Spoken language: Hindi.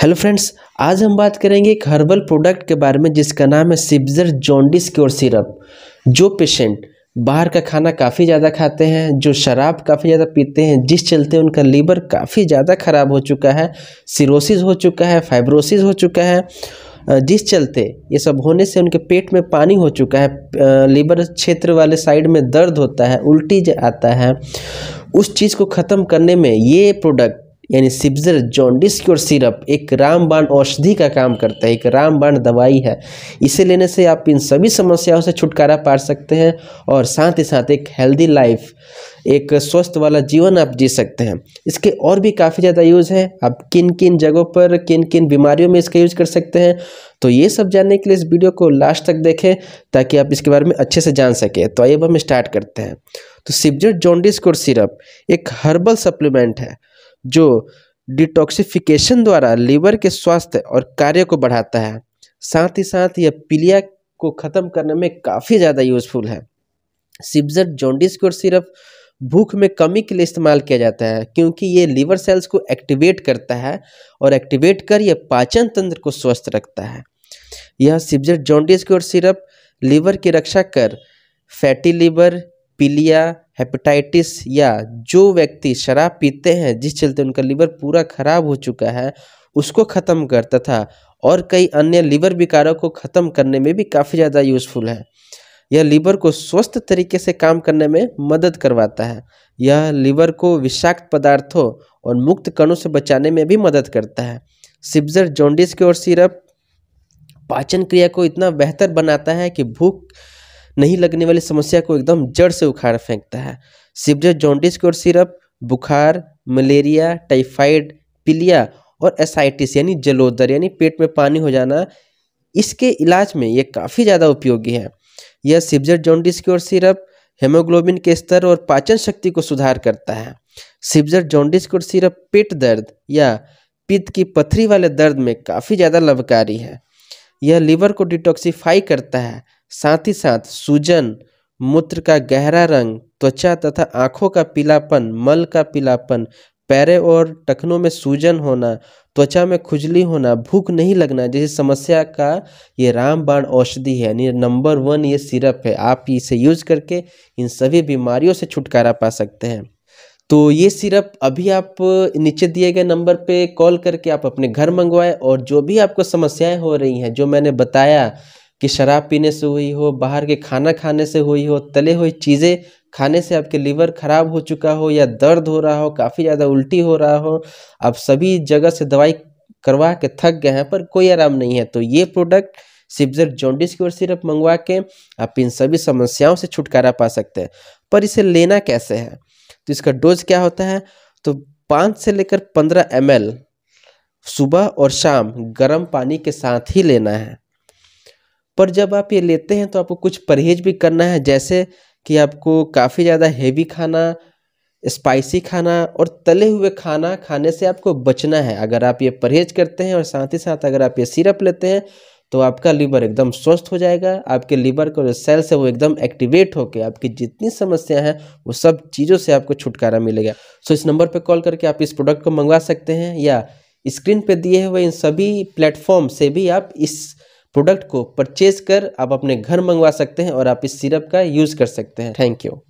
हेलो फ्रेंड्स आज हम बात करेंगे एक हर्बल प्रोडक्ट के बारे में जिसका नाम है सिब्जर जॉन्डिस क्योर सिरप जो पेशेंट बाहर का खाना काफ़ी ज़्यादा खाते हैं जो शराब काफ़ी ज़्यादा पीते हैं जिस चलते उनका लीवर काफ़ी ज़्यादा ख़राब हो चुका है सिरोसिस हो चुका है फाइब्रोसिस हो चुका है जिस चलते ये सब होने से उनके पेट में पानी हो चुका है लीवर क्षेत्र वाले साइड में दर्द होता है उल्टी आता है उस चीज़ को ख़त्म करने में ये प्रोडक्ट यानी सिब्जर जॉन्डिस की और सिरप एक रामबाण औषधि का काम करता है एक रामबाण दवाई है इसे लेने से आप इन सभी समस्याओं से छुटकारा पा सकते हैं और साथ ही साथ एक हेल्दी लाइफ एक स्वस्थ वाला जीवन आप जी सकते हैं इसके और भी काफ़ी ज़्यादा यूज़ हैं आप किन किन जगहों पर किन किन बीमारियों में इसका यूज़ कर सकते हैं तो ये सब जानने के लिए इस वीडियो को लास्ट तक देखें ताकि आप इसके बारे में अच्छे से जान सकें तो आइए अब हम स्टार्ट करते हैं तो सिबजर जॉन्डिस कोर सिरप एक हर्बल सप्लीमेंट है जो डिटॉक्सिफिकेशन द्वारा लीवर के स्वास्थ्य और कार्य को बढ़ाता है साथ ही साथ यह पीलिया को ख़त्म करने में काफ़ी ज़्यादा यूज़फुल है सिब्जर जॉन्डिस की सिर्फ भूख में कमी के लिए इस्तेमाल किया जाता है क्योंकि ये लीवर सेल्स को एक्टिवेट करता है और एक्टिवेट कर यह पाचन तंत्र को स्वस्थ रखता है यह सिब्जर जॉन्डिस की सिर्फ लीवर की रक्षा कर फैटी लीवर पीलिया हेपेटाइटिस या जो व्यक्ति शराब पीते हैं जिस चलते उनका लीवर पूरा खराब हो चुका है उसको ख़त्म करता था और कई अन्य लीवर विकारों को ख़त्म करने में भी काफ़ी ज़्यादा यूज़फुल है यह लीवर को स्वस्थ तरीके से काम करने में मदद करवाता है यह लीवर को विषाक्त पदार्थों और मुक्त कणों से बचाने में भी मदद करता है सिब्जर जॉन्डिस की और सिरप पाचन क्रिया को इतना बेहतर बनाता है कि भूख नहीं लगने वाली समस्या को एकदम जड़ से उखाड़ फेंकता है सिबजे जॉन्डिस की और सिरप बुखार मलेरिया टाइफाइड पीलिया और एसाइटिस यानी जलोदर यानी पेट में पानी हो जाना इसके इलाज में ये काफ़ी ज़्यादा उपयोगी है यह सिवजर जॉन्डिस की और सिरप हेमोग्लोबिन के स्तर और पाचन शक्ति को सुधार करता है सिवजर जॉन्डिस की और सिरप पेट दर्द या पित्त की पथरी वाले दर्द में काफ़ी ज़्यादा लाभकारी है यह लीवर को डिटॉक्सीफाई करता है साथ ही साथ सूजन मूत्र का गहरा रंग त्वचा तथा आँखों का पीलापन मल का पीलापन पैरे और टखनों में सूजन होना त्वचा में खुजली होना भूख नहीं लगना जैसी समस्या का ये रामबाण औषधि है यानी नंबर वन ये सिरप है आप इसे यूज करके इन सभी बीमारियों से छुटकारा पा सकते हैं तो ये सिरप अभी आप नीचे दिए गए नंबर पे कॉल करके आप अपने घर मंगवाएं और जो भी आपको समस्याएं हो रही हैं जो मैंने बताया कि शराब पीने से हुई हो बाहर के खाना खाने से हुई हो तले हुई चीज़ें खाने से आपके लीवर ख़राब हो चुका हो या दर्द हो रहा हो काफ़ी ज़्यादा उल्टी हो रहा हो आप सभी जगह से दवाई करवा के थक गए हैं पर कोई आराम नहीं है तो ये प्रोडक्ट सिप्जर जॉन्डिस की ओर सिरप मंगवा के आप इन सभी समस्याओं से छुटकारा पा सकते हैं पर इसे लेना कैसे है तो इसका डोज क्या होता है तो पाँच से लेकर पंद्रह एम सुबह और शाम गर्म पानी के साथ ही लेना है पर जब आप ये लेते हैं तो आपको कुछ परहेज भी करना है जैसे कि आपको काफ़ी ज़्यादा हेवी खाना स्पाइसी खाना और तले हुए खाना खाने से आपको बचना है अगर आप ये परहेज करते हैं और साथ ही साथ अगर आप ये सिरप लेते हैं तो आपका लीवर एकदम स्वस्थ हो जाएगा आपके लीवर का जो सेल्स है वो एकदम एक्टिवेट होकर आपकी जितनी समस्या है वो सब चीज़ों से आपको छुटकारा मिलेगा सो इस नंबर पर कॉल करके आप इस प्रोडक्ट को मंगवा सकते हैं या स्क्रीन पर दिए हुए इन सभी प्लेटफॉर्म से भी आप इस प्रोडक्ट को परचेज कर आप अपने घर मंगवा सकते हैं और आप इस सिरप का यूज़ कर सकते हैं थैंक यू